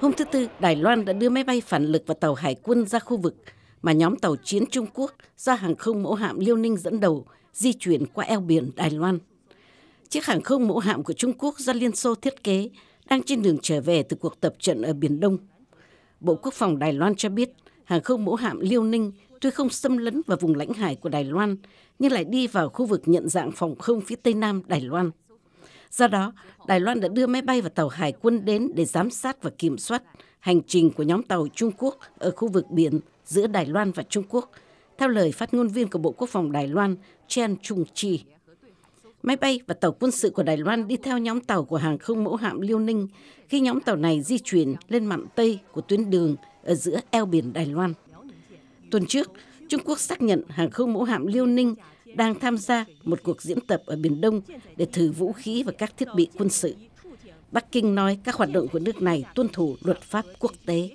Hôm thứ Tư, Đài Loan đã đưa máy bay phản lực và tàu hải quân ra khu vực mà nhóm tàu chiến Trung Quốc do hàng không mẫu hạm Liêu Ninh dẫn đầu di chuyển qua eo biển Đài Loan. Chiếc hàng không mẫu hạm của Trung Quốc do Liên Xô thiết kế đang trên đường trở về từ cuộc tập trận ở Biển Đông. Bộ Quốc phòng Đài Loan cho biết hàng không mẫu hạm Liêu Ninh tuy không xâm lấn vào vùng lãnh hải của Đài Loan nhưng lại đi vào khu vực nhận dạng phòng không phía tây nam Đài Loan. Do đó, Đài Loan đã đưa máy bay và tàu hải quân đến để giám sát và kiểm soát hành trình của nhóm tàu Trung Quốc ở khu vực biển giữa Đài Loan và Trung Quốc, theo lời phát ngôn viên của Bộ Quốc phòng Đài Loan Chen Chung Chi. Máy bay và tàu quân sự của Đài Loan đi theo nhóm tàu của hàng không mẫu hạm Liêu Ninh khi nhóm tàu này di chuyển lên mạn Tây của tuyến đường ở giữa eo biển Đài Loan. Tuần trước, Trung Quốc xác nhận hàng không mẫu hạm Liêu Ninh đang tham gia một cuộc diễn tập ở Biển Đông để thử vũ khí và các thiết bị quân sự. Bắc Kinh nói các hoạt động của nước này tuân thủ luật pháp quốc tế.